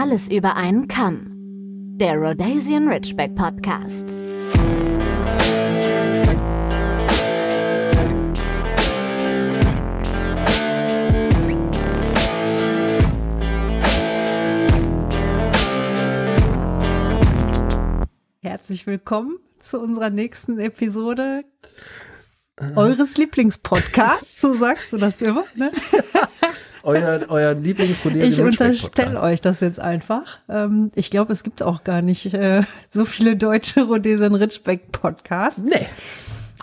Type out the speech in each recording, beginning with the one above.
Alles über einen Kamm. Der Rhodesian Ridgeback Podcast. Herzlich willkommen zu unserer nächsten Episode äh. eures Lieblingspodcasts, so sagst du das immer, ne? euer, euer lieblings Ich unterstelle euch das jetzt einfach. Ähm, ich glaube, es gibt auch gar nicht äh, so viele deutsche Rhodesian Ritschbeck Podcasts. Nee.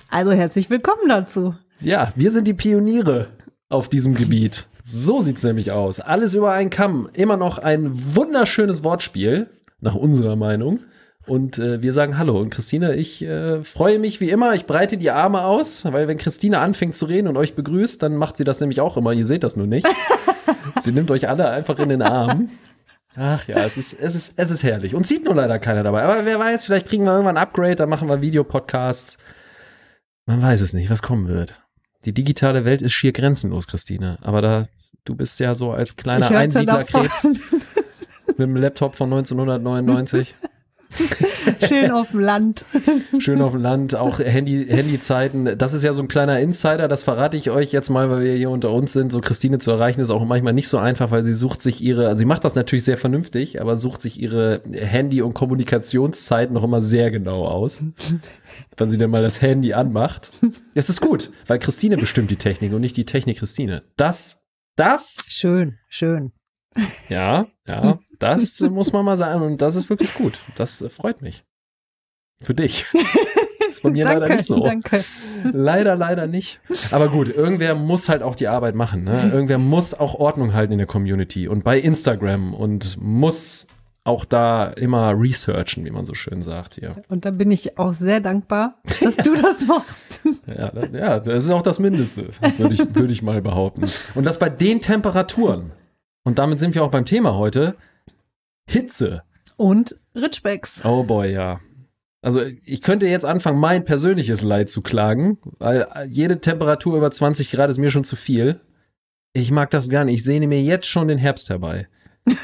Also herzlich willkommen dazu. Ja, wir sind die Pioniere auf diesem Gebiet. So sieht es nämlich aus. Alles über einen Kamm. Immer noch ein wunderschönes Wortspiel, nach unserer Meinung. Und äh, wir sagen Hallo. Und Christine, ich äh, freue mich wie immer. Ich breite die Arme aus, weil wenn Christine anfängt zu reden und euch begrüßt, dann macht sie das nämlich auch immer. Ihr seht das nur nicht. sie nimmt euch alle einfach in den Arm. Ach ja, es ist, es ist, es ist herrlich. Und sieht nur leider keiner dabei. Aber wer weiß, vielleicht kriegen wir irgendwann ein Upgrade, dann machen wir Videopodcasts. Man weiß es nicht, was kommen wird. Die digitale Welt ist schier grenzenlos, Christine. Aber da, du bist ja so als kleiner Einsiedlerkrebs mit einem Laptop von 1999. Schön auf dem Land. Schön auf dem Land, auch Handy, Handyzeiten. Das ist ja so ein kleiner Insider, das verrate ich euch jetzt mal, weil wir hier unter uns sind. So Christine zu erreichen ist auch manchmal nicht so einfach, weil sie sucht sich ihre, also sie macht das natürlich sehr vernünftig, aber sucht sich ihre Handy- und Kommunikationszeiten noch immer sehr genau aus. wenn sie dann mal das Handy anmacht. Es ist gut, weil Christine bestimmt die Technik und nicht die Technik Christine. Das, das. Schön, schön. Ja, ja. Das muss man mal sagen. Und das ist wirklich gut. Das äh, freut mich. Für dich. Das ist bei mir danke, leider nicht so. Danke. Leider, leider nicht. Aber gut, irgendwer muss halt auch die Arbeit machen. Ne? Irgendwer muss auch Ordnung halten in der Community und bei Instagram und muss auch da immer researchen, wie man so schön sagt hier. Und da bin ich auch sehr dankbar, dass du das machst. Ja, das, ja, das ist auch das Mindeste, würde ich, würd ich mal behaupten. Und das bei den Temperaturen. Und damit sind wir auch beim Thema heute. Hitze. Und Ritschbecks. Oh boy, ja. Also ich könnte jetzt anfangen, mein persönliches Leid zu klagen, weil jede Temperatur über 20 Grad ist mir schon zu viel. Ich mag das gar nicht. Ich sehne mir jetzt schon den Herbst herbei.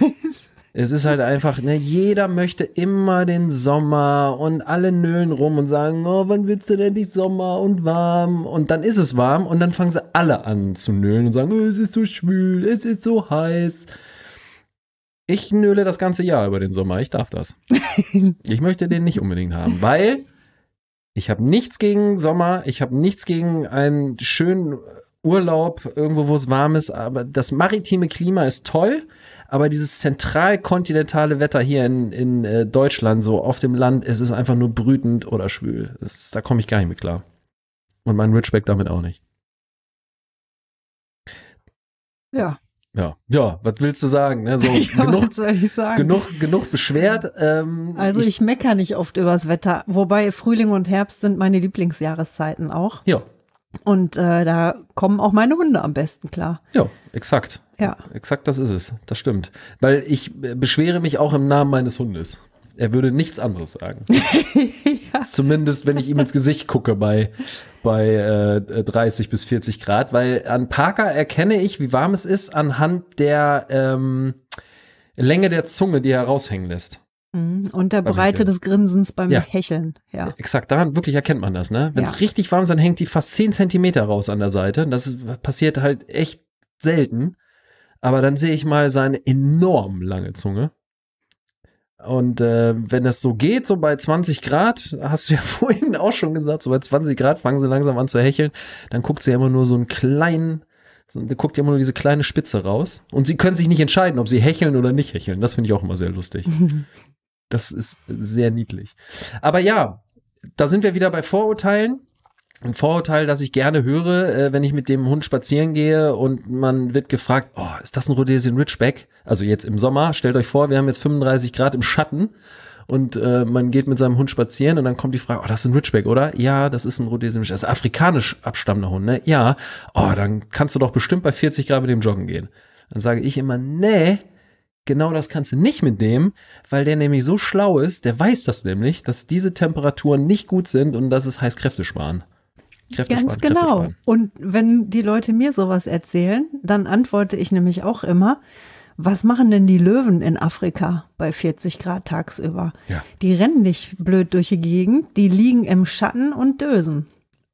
es ist halt einfach, ne, jeder möchte immer den Sommer und alle nölen rum und sagen, oh, wann wird's denn endlich Sommer und warm? Und dann ist es warm und dann fangen sie alle an zu nölen und sagen, oh, es ist so schwül, es ist so heiß. Ich nöle das ganze Jahr über den Sommer. Ich darf das. ich möchte den nicht unbedingt haben, weil ich habe nichts gegen Sommer. Ich habe nichts gegen einen schönen Urlaub irgendwo, wo es warm ist. Aber das maritime Klima ist toll. Aber dieses zentralkontinentale Wetter hier in, in äh, Deutschland, so auf dem Land, es ist einfach nur brütend oder schwül. Es, da komme ich gar nicht mit klar. Und mein Ridgeback damit auch nicht. Ja. Ja, ja, was willst du sagen? Ne? So, ja, genug, sagen? Genug, genug beschwert. Ähm, also ich, ich meckere nicht oft übers Wetter, wobei Frühling und Herbst sind meine Lieblingsjahreszeiten auch. Ja. Und äh, da kommen auch meine Hunde am besten klar. Ja, exakt. Ja. Exakt, das ist es. Das stimmt. Weil ich beschwere mich auch im Namen meines Hundes. Er würde nichts anderes sagen. ja. Zumindest, wenn ich ihm ins Gesicht gucke bei, bei äh, 30 bis 40 Grad, weil an Parker erkenne ich, wie warm es ist, anhand der ähm, Länge der Zunge, die er raushängen lässt. Mhm. Und der Breite des Grinsens beim ja. Hecheln. Ja. Exakt, daran wirklich erkennt man das, ne? Wenn es ja. richtig warm ist, dann hängt die fast 10 Zentimeter raus an der Seite. das passiert halt echt selten. Aber dann sehe ich mal seine enorm lange Zunge. Und äh, wenn das so geht, so bei 20 Grad, hast du ja vorhin auch schon gesagt, so bei 20 Grad fangen sie langsam an zu hecheln, dann guckt sie ja immer nur so einen kleinen, so, dann guckt ja immer nur diese kleine Spitze raus. Und sie können sich nicht entscheiden, ob sie hecheln oder nicht hecheln. Das finde ich auch immer sehr lustig. das ist sehr niedlich. Aber ja, da sind wir wieder bei Vorurteilen ein Vorurteil, das ich gerne höre, äh, wenn ich mit dem Hund spazieren gehe und man wird gefragt, oh, ist das ein Rhodesian Ridgeback? Also jetzt im Sommer, stellt euch vor, wir haben jetzt 35 Grad im Schatten und äh, man geht mit seinem Hund spazieren und dann kommt die Frage, oh, das ist ein Ridgeback, oder? Ja, das ist ein Rhodesian Ridgeback. Das ist ein afrikanisch abstammender Hund, ne? Ja. Oh, dann kannst du doch bestimmt bei 40 Grad mit dem joggen gehen. Dann sage ich immer, nee, genau das kannst du nicht mitnehmen, weil der nämlich so schlau ist, der weiß das nämlich, dass diese Temperaturen nicht gut sind und dass es heiß Kräfte sparen. Kräfte Ganz sparen, genau. Kräfte und wenn die Leute mir sowas erzählen, dann antworte ich nämlich auch immer, was machen denn die Löwen in Afrika bei 40 Grad tagsüber? Ja. Die rennen nicht blöd durch die Gegend, die liegen im Schatten und dösen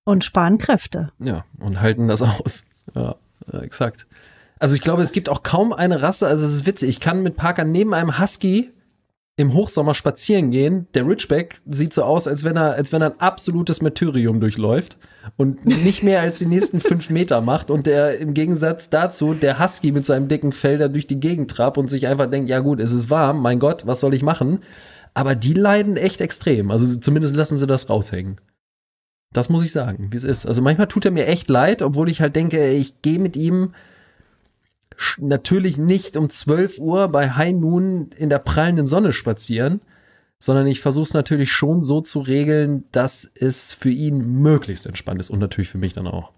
und sparen Kräfte. Ja, und halten das aus. Ja, exakt. Also ich glaube, es gibt auch kaum eine Rasse, also es ist witzig, ich kann mit Parker neben einem Husky im Hochsommer spazieren gehen. Der Ridgeback sieht so aus, als wenn er, als wenn er ein absolutes Martyrium durchläuft und nicht mehr als die nächsten fünf Meter macht. Und der im Gegensatz dazu, der Husky mit seinem dicken Fell da durch die Gegend trabt und sich einfach denkt, ja gut, es ist warm, mein Gott, was soll ich machen? Aber die leiden echt extrem. Also zumindest lassen sie das raushängen. Das muss ich sagen, wie es ist. Also manchmal tut er mir echt leid, obwohl ich halt denke, ich gehe mit ihm natürlich nicht um 12 Uhr bei High Noon in der prallenden Sonne spazieren, sondern ich versuche es natürlich schon so zu regeln, dass es für ihn möglichst entspannt ist und natürlich für mich dann auch.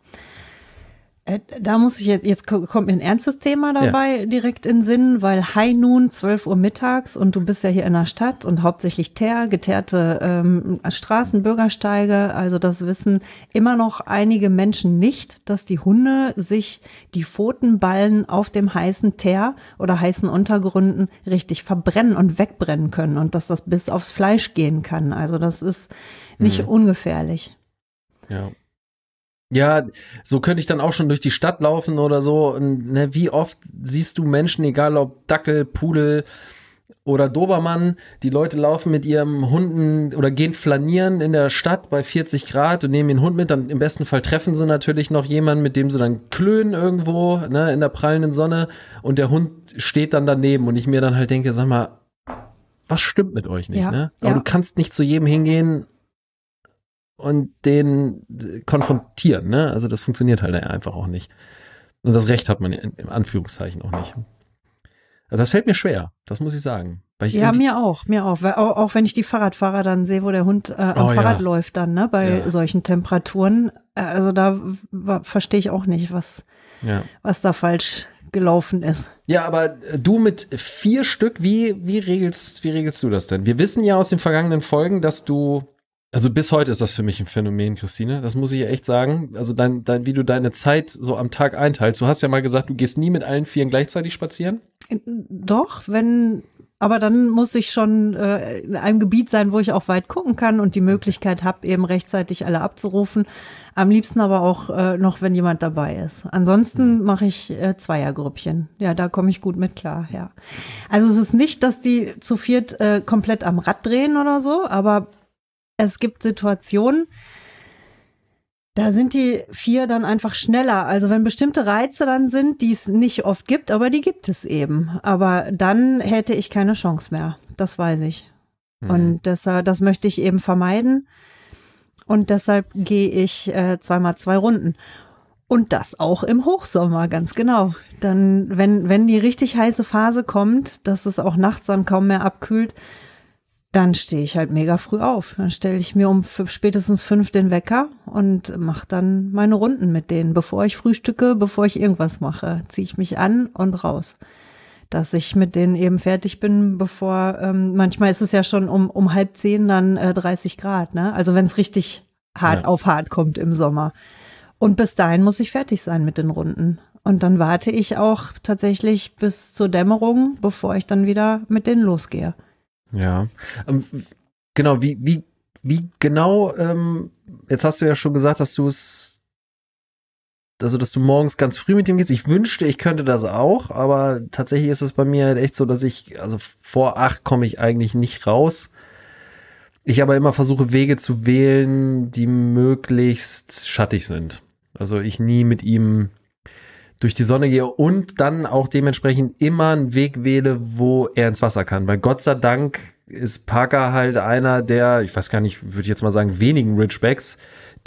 Äh, da muss ich jetzt, jetzt kommt mir ein ernstes Thema dabei ja. direkt in Sinn, weil High Noon, 12 Uhr mittags und du bist ja hier in der Stadt und hauptsächlich Teer, geteerte ähm, Straßen, Bürgersteige, also das wissen immer noch einige Menschen nicht, dass die Hunde sich die Pfotenballen auf dem heißen Teer oder heißen Untergründen richtig verbrennen und wegbrennen können und dass das bis aufs Fleisch gehen kann. Also das ist nicht mhm. ungefährlich. Ja. Ja, so könnte ich dann auch schon durch die Stadt laufen oder so. Und, ne, wie oft siehst du Menschen, egal ob Dackel, Pudel oder Dobermann, die Leute laufen mit ihrem Hunden oder gehen flanieren in der Stadt bei 40 Grad und nehmen den Hund mit. Dann im besten Fall treffen sie natürlich noch jemanden, mit dem sie dann klönen irgendwo ne, in der prallenden Sonne und der Hund steht dann daneben und ich mir dann halt denke, sag mal, was stimmt mit euch nicht? Ja, ne? Aber ja. du kannst nicht zu jedem hingehen und den konfrontieren. Ne? Also das funktioniert halt einfach auch nicht. Und das Recht hat man in Anführungszeichen auch nicht. Also das fällt mir schwer, das muss ich sagen. Ich ja, mir auch, mir auch. Weil auch, auch wenn ich die Fahrradfahrer dann sehe, wo der Hund äh, am oh, Fahrrad ja. läuft dann, ne, bei ja. solchen Temperaturen. Äh, also da verstehe ich auch nicht, was, ja. was da falsch gelaufen ist. Ja, aber äh, du mit vier Stück, wie, wie, regelst, wie regelst du das denn? Wir wissen ja aus den vergangenen Folgen, dass du also bis heute ist das für mich ein Phänomen, Christine. Das muss ich ja echt sagen. Also dein, dein, wie du deine Zeit so am Tag einteilst. Du hast ja mal gesagt, du gehst nie mit allen Vieren gleichzeitig spazieren. Doch, wenn, aber dann muss ich schon äh, in einem Gebiet sein, wo ich auch weit gucken kann und die Möglichkeit habe, eben rechtzeitig alle abzurufen. Am liebsten aber auch äh, noch, wenn jemand dabei ist. Ansonsten mhm. mache ich äh, Zweiergrüppchen. Ja, da komme ich gut mit klar, ja. Also es ist nicht, dass die zu viert äh, komplett am Rad drehen oder so, aber es gibt Situationen, da sind die vier dann einfach schneller. Also wenn bestimmte Reize dann sind, die es nicht oft gibt, aber die gibt es eben. Aber dann hätte ich keine Chance mehr. Das weiß ich. Mhm. Und das, das möchte ich eben vermeiden. Und deshalb gehe ich äh, zweimal zwei Runden. Und das auch im Hochsommer, ganz genau. Dann, wenn, wenn die richtig heiße Phase kommt, dass es auch nachts dann kaum mehr abkühlt, dann stehe ich halt mega früh auf. Dann stelle ich mir um fünf, spätestens fünf den Wecker und mache dann meine Runden mit denen. Bevor ich frühstücke, bevor ich irgendwas mache, ziehe ich mich an und raus. Dass ich mit denen eben fertig bin, bevor, ähm, manchmal ist es ja schon um, um halb zehn dann äh, 30 Grad, ne? Also wenn es richtig hart ja. auf hart kommt im Sommer. Und bis dahin muss ich fertig sein mit den Runden. Und dann warte ich auch tatsächlich bis zur Dämmerung, bevor ich dann wieder mit denen losgehe. Ja. Ähm, genau, wie, wie, wie genau, ähm, jetzt hast du ja schon gesagt, dass du es, also dass du morgens ganz früh mit ihm gehst. Ich wünschte, ich könnte das auch, aber tatsächlich ist es bei mir halt echt so, dass ich, also vor acht komme ich eigentlich nicht raus. Ich aber immer versuche, Wege zu wählen, die möglichst schattig sind. Also ich nie mit ihm durch die Sonne gehe und dann auch dementsprechend immer einen Weg wähle, wo er ins Wasser kann. Weil Gott sei Dank ist Parker halt einer der, ich weiß gar nicht, würde ich jetzt mal sagen, wenigen Ridgebacks,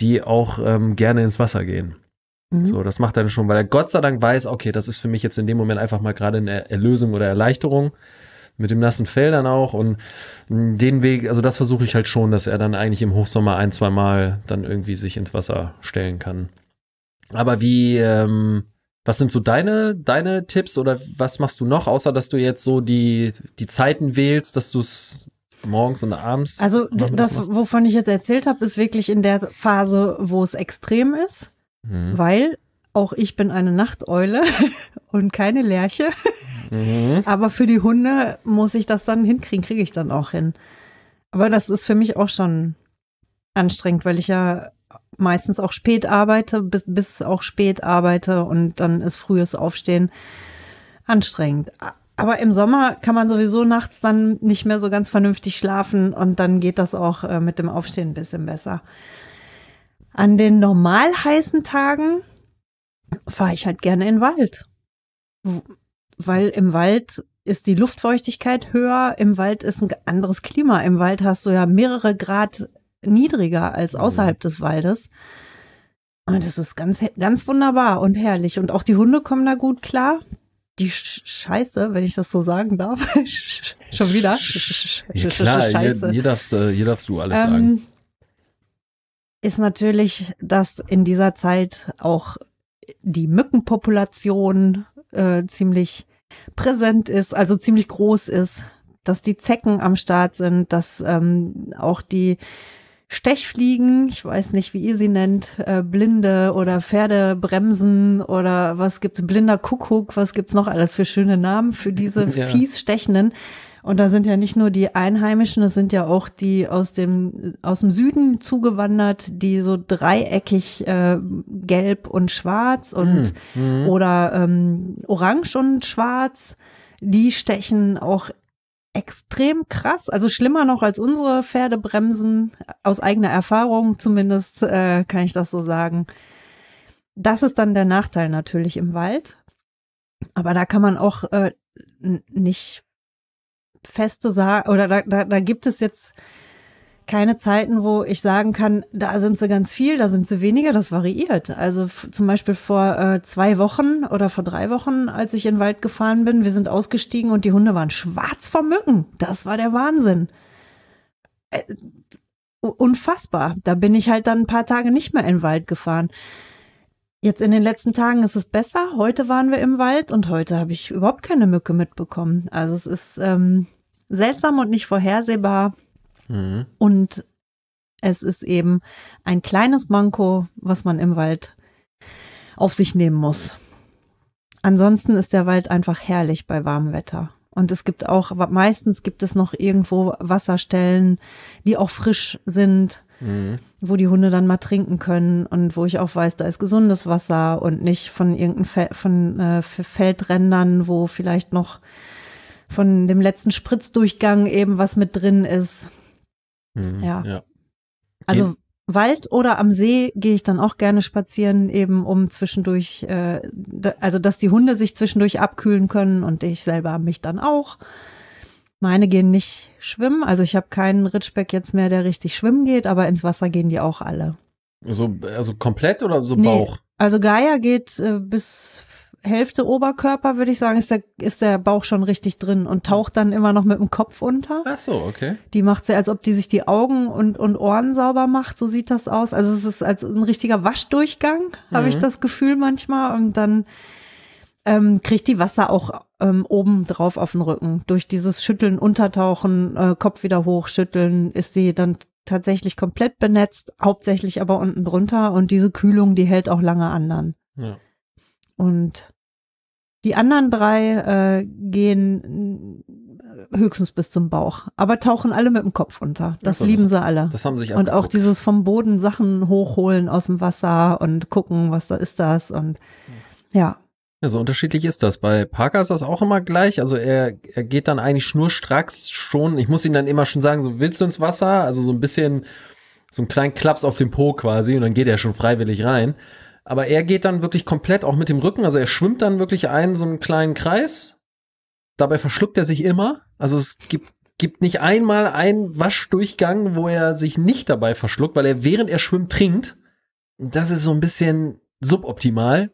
die auch ähm, gerne ins Wasser gehen. Mhm. So, das macht er schon, weil er Gott sei Dank weiß, okay, das ist für mich jetzt in dem Moment einfach mal gerade eine Erlösung oder Erleichterung mit dem nassen Fell dann auch und den Weg, also das versuche ich halt schon, dass er dann eigentlich im Hochsommer ein, zwei Mal dann irgendwie sich ins Wasser stellen kann. Aber wie ähm, was sind so deine, deine Tipps oder was machst du noch, außer dass du jetzt so die, die Zeiten wählst, dass du es morgens und abends. Also das, machst? wovon ich jetzt erzählt habe, ist wirklich in der Phase, wo es extrem ist, mhm. weil auch ich bin eine Nachteule und keine Lerche. Mhm. Aber für die Hunde muss ich das dann hinkriegen, kriege ich dann auch hin. Aber das ist für mich auch schon anstrengend, weil ich ja meistens auch spät arbeite, bis, bis auch spät arbeite und dann ist frühes Aufstehen anstrengend. Aber im Sommer kann man sowieso nachts dann nicht mehr so ganz vernünftig schlafen und dann geht das auch äh, mit dem Aufstehen ein bisschen besser. An den normal heißen Tagen fahre ich halt gerne in den Wald. Weil im Wald ist die Luftfeuchtigkeit höher, im Wald ist ein anderes Klima. Im Wald hast du ja mehrere Grad niedriger als mhm. außerhalb des Waldes. Und ah, das ist ganz, ganz wunderbar und herrlich. Und auch die Hunde kommen da gut klar. Die Scheiße, wenn ich das so sagen darf. Schon wieder. Ja, klar, Scheiße. Hier, hier, darfst, hier darfst du alles ähm, sagen. Ist natürlich, dass in dieser Zeit auch die Mückenpopulation äh, ziemlich präsent ist, also ziemlich groß ist, dass die Zecken am Start sind, dass ähm, auch die Stechfliegen, ich weiß nicht, wie ihr sie nennt, äh, Blinde oder Pferdebremsen oder was gibt's, blinder Kuckuck, was gibt's noch alles für schöne Namen für diese ja. fies Stechenden. Und da sind ja nicht nur die Einheimischen, das sind ja auch die aus dem, aus dem Süden zugewandert, die so dreieckig äh, gelb und schwarz und mhm. oder ähm, orange und schwarz die stechen auch extrem krass, also schlimmer noch als unsere Pferdebremsen, aus eigener Erfahrung zumindest äh, kann ich das so sagen. Das ist dann der Nachteil natürlich im Wald. Aber da kann man auch äh, nicht feste sagen, oder da, da, da gibt es jetzt keine Zeiten, wo ich sagen kann, da sind sie ganz viel, da sind sie weniger, das variiert. Also zum Beispiel vor äh, zwei Wochen oder vor drei Wochen, als ich in den Wald gefahren bin, wir sind ausgestiegen und die Hunde waren schwarz vor Mücken. Das war der Wahnsinn. Äh, unfassbar. Da bin ich halt dann ein paar Tage nicht mehr in den Wald gefahren. Jetzt in den letzten Tagen ist es besser. Heute waren wir im Wald und heute habe ich überhaupt keine Mücke mitbekommen. Also es ist ähm, seltsam und nicht vorhersehbar. Mhm. Und es ist eben ein kleines Manko, was man im Wald auf sich nehmen muss. Ansonsten ist der Wald einfach herrlich bei warmem Wetter. Und es gibt auch, meistens gibt es noch irgendwo Wasserstellen, die auch frisch sind, mhm. wo die Hunde dann mal trinken können und wo ich auch weiß, da ist gesundes Wasser und nicht von irgendeinem Fel von äh, Feldrändern, wo vielleicht noch von dem letzten Spritzdurchgang eben was mit drin ist. Mhm, ja. ja. Also Wald oder am See gehe ich dann auch gerne spazieren, eben um zwischendurch, äh, also dass die Hunde sich zwischendurch abkühlen können und ich selber mich dann auch. Meine gehen nicht schwimmen, also ich habe keinen Ritschbeck jetzt mehr, der richtig schwimmen geht, aber ins Wasser gehen die auch alle. So, also, also komplett oder so Bauch? also Gaia geht äh, bis Hälfte Oberkörper, würde ich sagen, ist der, ist der Bauch schon richtig drin und taucht dann immer noch mit dem Kopf unter. Ach so, okay. Die macht sie, als ob die sich die Augen und, und Ohren sauber macht, so sieht das aus. Also es ist als ein richtiger Waschdurchgang, mhm. habe ich mhm. das Gefühl manchmal. Und dann ähm, kriegt die Wasser auch ähm, oben drauf auf den Rücken. Durch dieses Schütteln, Untertauchen, äh, Kopf wieder hochschütteln, ist sie dann tatsächlich komplett benetzt, hauptsächlich aber unten drunter. Und diese Kühlung, die hält auch lange an dann. Ja. Und die anderen drei äh, gehen äh, höchstens bis zum Bauch, aber tauchen alle mit dem Kopf unter. Das so, lieben das, sie alle. Das haben sie sich abgeguckt. Und auch dieses vom Boden Sachen hochholen aus dem Wasser und gucken, was da ist das und hm. ja. Ja, so unterschiedlich ist das. Bei Parker ist das auch immer gleich. Also er, er geht dann eigentlich schnurstracks schon. Ich muss ihn dann immer schon sagen, so willst du ins Wasser? Also so ein bisschen, so einen kleinen Klaps auf den Po quasi und dann geht er schon freiwillig rein. Aber er geht dann wirklich komplett auch mit dem Rücken, also er schwimmt dann wirklich einen so einen kleinen Kreis. Dabei verschluckt er sich immer. Also es gibt, gibt nicht einmal einen Waschdurchgang, wo er sich nicht dabei verschluckt, weil er während er schwimmt trinkt. Und das ist so ein bisschen suboptimal.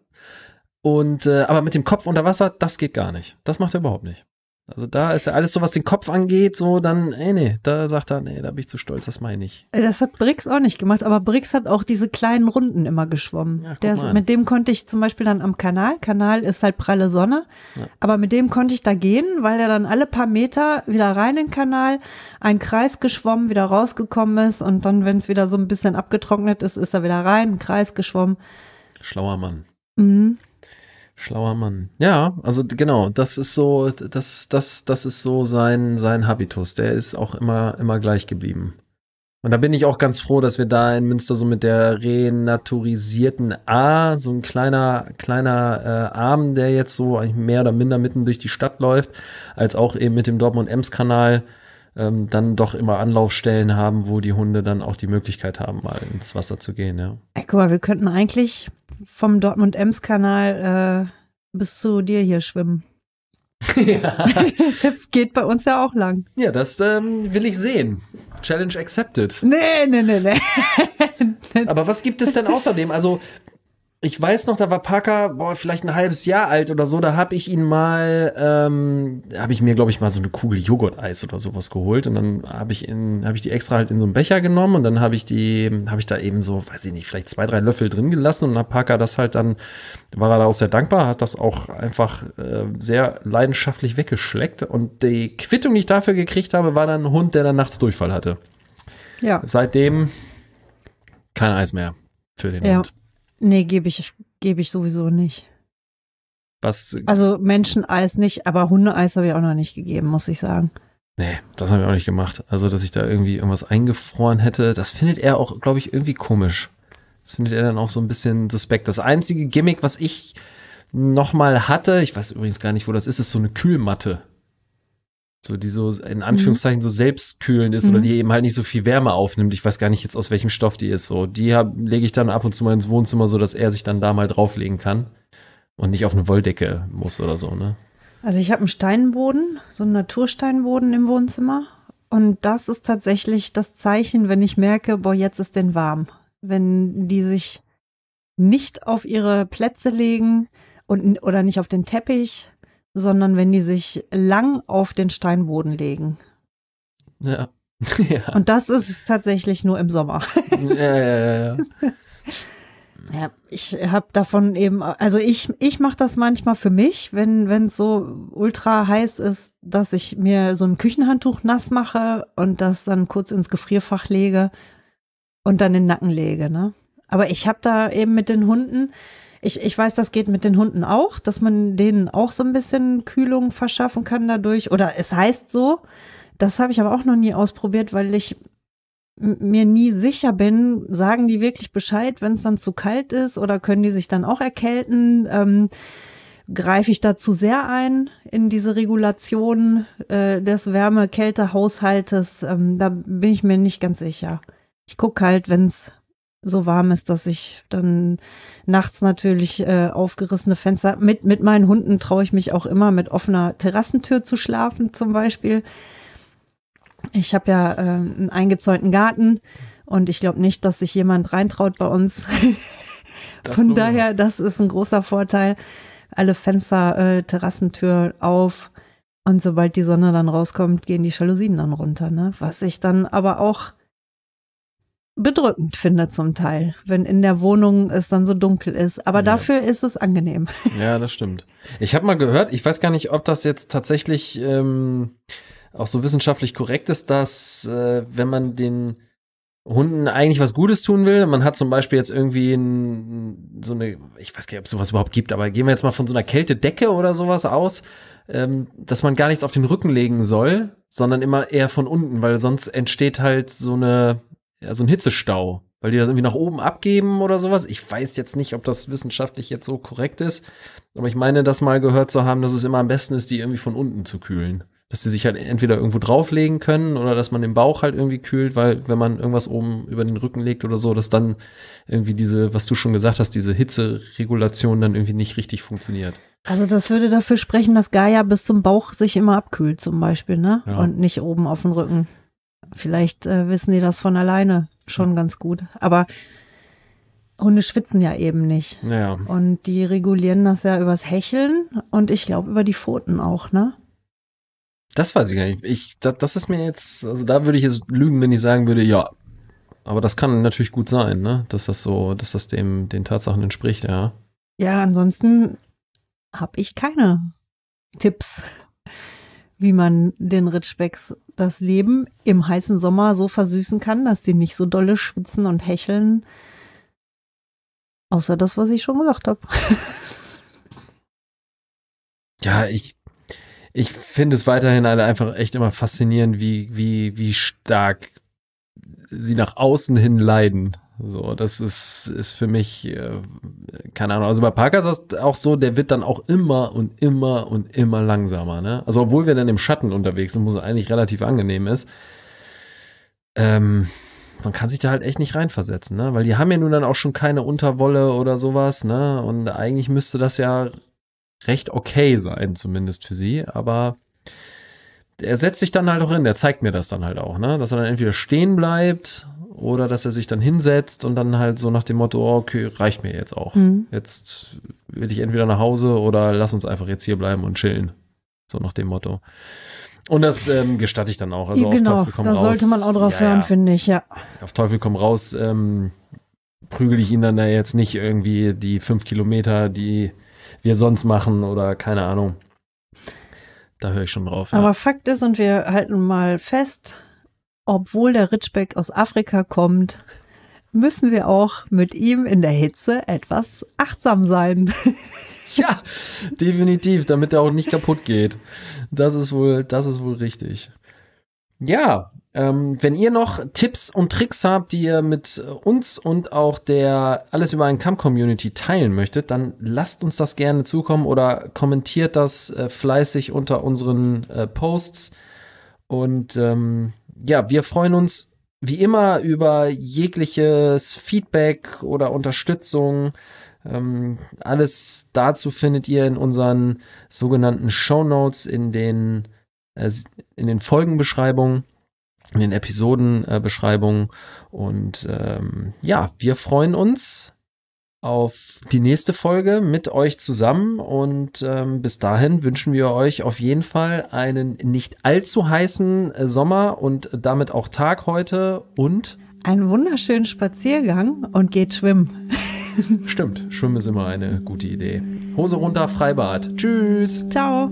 Und äh, aber mit dem Kopf unter Wasser, das geht gar nicht. Das macht er überhaupt nicht. Also da ist ja alles so, was den Kopf angeht, so dann, ey, nee, da sagt er, nee, da bin ich zu stolz, das meine ich. Das hat Brix auch nicht gemacht, aber Brix hat auch diese kleinen Runden immer geschwommen. Ja, Der, mit dem konnte ich zum Beispiel dann am Kanal, Kanal ist halt pralle Sonne, ja. aber mit dem konnte ich da gehen, weil er dann alle paar Meter wieder rein in den Kanal, einen Kreis geschwommen, wieder rausgekommen ist und dann, wenn es wieder so ein bisschen abgetrocknet ist, ist er wieder rein, einen Kreis geschwommen. Schlauer Mann. Mhm. Schlauer Mann. Ja, also genau, das ist so, das, das, das ist so sein, sein Habitus. Der ist auch immer, immer gleich geblieben. Und da bin ich auch ganz froh, dass wir da in Münster so mit der renaturisierten A, so ein kleiner, kleiner äh, Arm, der jetzt so eigentlich mehr oder minder mitten durch die Stadt läuft, als auch eben mit dem Dortmund-Ems-Kanal ähm, dann doch immer Anlaufstellen haben, wo die Hunde dann auch die Möglichkeit haben, mal ins Wasser zu gehen. Ja. Ey, guck mal, wir könnten eigentlich vom Dortmund-Ems-Kanal äh, bis zu dir hier schwimmen. Ja. das geht bei uns ja auch lang. Ja, das ähm, will ich sehen. Challenge accepted. Nee, nee, nee, nee. Aber was gibt es denn außerdem? Also, ich weiß noch, da war Parker, boah, vielleicht ein halbes Jahr alt oder so, da habe ich ihn mal, ähm, habe ich mir, glaube ich, mal so eine Kugel Joghurt-Eis oder sowas geholt und dann habe ich, in, hab ich die extra halt in so einen Becher genommen und dann habe ich die, habe ich da eben so, weiß ich nicht, vielleicht zwei, drei Löffel drin gelassen und hat Parker das halt dann, war er da auch sehr dankbar, hat das auch einfach äh, sehr leidenschaftlich weggeschleckt und die Quittung, die ich dafür gekriegt habe, war dann ein Hund, der dann nachts Durchfall hatte. Ja. Seitdem kein Eis mehr für den ja. Hund. Nee, gebe ich, gebe ich sowieso nicht. Was? Also Menschen-Eis nicht, aber Hunde-Eis habe ich auch noch nicht gegeben, muss ich sagen. Nee, das haben wir auch nicht gemacht. Also, dass ich da irgendwie irgendwas eingefroren hätte, das findet er auch, glaube ich, irgendwie komisch. Das findet er dann auch so ein bisschen suspekt. Das einzige Gimmick, was ich nochmal hatte, ich weiß übrigens gar nicht, wo das ist, ist so eine Kühlmatte so die so in mhm. Anführungszeichen mhm. so selbstkühlend ist mhm. oder die eben halt nicht so viel Wärme aufnimmt. Ich weiß gar nicht jetzt aus welchem Stoff die ist. So die lege ich dann ab und zu mal ins Wohnzimmer, so dass er sich dann da mal drauflegen kann und nicht auf eine Wolldecke muss oder so. Ne? Also ich habe einen Steinboden, so einen Natursteinboden im Wohnzimmer und das ist tatsächlich das Zeichen, wenn ich merke, boah jetzt ist denn warm, wenn die sich nicht auf ihre Plätze legen und oder nicht auf den Teppich sondern wenn die sich lang auf den Steinboden legen. Ja. ja. Und das ist tatsächlich nur im Sommer. ja, ja, ja. Ja, ich habe davon eben, also ich, ich mache das manchmal für mich, wenn es so ultra heiß ist, dass ich mir so ein Küchenhandtuch nass mache und das dann kurz ins Gefrierfach lege und dann in den Nacken lege. Ne? Aber ich habe da eben mit den Hunden, ich, ich weiß, das geht mit den Hunden auch, dass man denen auch so ein bisschen Kühlung verschaffen kann dadurch. Oder es heißt so. Das habe ich aber auch noch nie ausprobiert, weil ich mir nie sicher bin, sagen die wirklich Bescheid, wenn es dann zu kalt ist oder können die sich dann auch erkälten? Ähm, greife ich da zu sehr ein in diese Regulation äh, des Wärme-Kälte-Haushaltes? Ähm, da bin ich mir nicht ganz sicher. Ich gucke halt, wenn es so warm ist, dass ich dann nachts natürlich äh, aufgerissene Fenster mit mit meinen Hunden traue ich mich auch immer mit offener Terrassentür zu schlafen zum Beispiel. Ich habe ja äh, einen eingezäunten Garten und ich glaube nicht, dass sich jemand reintraut bei uns. Von daher, das ist ein großer Vorteil. Alle Fenster, äh, Terrassentür auf und sobald die Sonne dann rauskommt, gehen die Jalousien dann runter. Ne? Was ich dann aber auch bedrückend finde zum Teil, wenn in der Wohnung es dann so dunkel ist. Aber ja. dafür ist es angenehm. Ja, das stimmt. Ich habe mal gehört, ich weiß gar nicht, ob das jetzt tatsächlich ähm, auch so wissenschaftlich korrekt ist, dass äh, wenn man den Hunden eigentlich was Gutes tun will. Man hat zum Beispiel jetzt irgendwie ein, so eine, ich weiß gar nicht, ob es sowas überhaupt gibt, aber gehen wir jetzt mal von so einer Kältedecke oder sowas aus, ähm, dass man gar nichts auf den Rücken legen soll, sondern immer eher von unten, weil sonst entsteht halt so eine, ja, so ein Hitzestau, weil die das irgendwie nach oben abgeben oder sowas. Ich weiß jetzt nicht, ob das wissenschaftlich jetzt so korrekt ist, aber ich meine, das mal gehört zu haben, dass es immer am besten ist, die irgendwie von unten zu kühlen. Dass die sich halt entweder irgendwo drauflegen können oder dass man den Bauch halt irgendwie kühlt, weil wenn man irgendwas oben über den Rücken legt oder so, dass dann irgendwie diese, was du schon gesagt hast, diese Hitzeregulation dann irgendwie nicht richtig funktioniert. Also das würde dafür sprechen, dass Gaia bis zum Bauch sich immer abkühlt zum Beispiel, ne? Ja. Und nicht oben auf dem Rücken. Vielleicht äh, wissen die das von alleine schon ganz gut. Aber Hunde schwitzen ja eben nicht. Ja. Und die regulieren das ja übers Hecheln und ich glaube über die Pfoten auch, ne? Das weiß ich gar nicht. Ich, das ist mir jetzt, also da würde ich jetzt lügen, wenn ich sagen würde, ja. Aber das kann natürlich gut sein, ne? Dass das so, dass das dem, den Tatsachen entspricht, ja. Ja, ansonsten habe ich keine Tipps, wie man den Ritschbecks das Leben im heißen Sommer so versüßen kann, dass sie nicht so dolle schwitzen und hecheln. Außer das, was ich schon gesagt habe. ja, ich, ich finde es weiterhin alle einfach echt immer faszinierend, wie, wie, wie stark sie nach außen hin leiden. So, das ist, ist für mich, äh, keine Ahnung. Also bei Parker ist das auch so, der wird dann auch immer und immer und immer langsamer. Ne? Also obwohl wir dann im Schatten unterwegs sind, wo es eigentlich relativ angenehm ist, ähm, man kann sich da halt echt nicht reinversetzen, ne? Weil die haben ja nun dann auch schon keine Unterwolle oder sowas, ne? Und eigentlich müsste das ja recht okay sein, zumindest für sie, aber er setzt sich dann halt auch hin, der zeigt mir das dann halt auch, ne? Dass er dann entweder stehen bleibt oder dass er sich dann hinsetzt und dann halt so nach dem Motto, oh, okay, reicht mir jetzt auch. Mhm. Jetzt will ich entweder nach Hause oder lass uns einfach jetzt hier bleiben und chillen. So nach dem Motto. Und das ähm, gestatte ich dann auch. Also genau, auf da raus, sollte man auch drauf ja, hören, ja. finde ich, ja. Auf Teufel komm raus, ähm, prügel ich ihn dann da jetzt nicht irgendwie die fünf Kilometer, die wir sonst machen oder keine Ahnung. Da höre ich schon drauf. Ja. Aber Fakt ist, und wir halten mal fest, obwohl der Ritschbeck aus Afrika kommt, müssen wir auch mit ihm in der Hitze etwas achtsam sein. ja, definitiv, damit er auch nicht kaputt geht. Das ist wohl, das ist wohl richtig. Ja, ähm, wenn ihr noch Tipps und Tricks habt, die ihr mit uns und auch der Alles über einen Kamm Community teilen möchtet, dann lasst uns das gerne zukommen oder kommentiert das äh, fleißig unter unseren äh, Posts. Und ähm, ja, wir freuen uns wie immer über jegliches Feedback oder Unterstützung. Ähm, alles dazu findet ihr in unseren sogenannten Show Notes in den äh, in den Folgenbeschreibungen, in den Episodenbeschreibungen. Und ähm, ja, wir freuen uns auf die nächste Folge mit euch zusammen und ähm, bis dahin wünschen wir euch auf jeden Fall einen nicht allzu heißen äh, Sommer und damit auch Tag heute und einen wunderschönen Spaziergang und geht schwimmen. Stimmt, schwimmen ist immer eine gute Idee. Hose runter, Freibad. Tschüss. Ciao.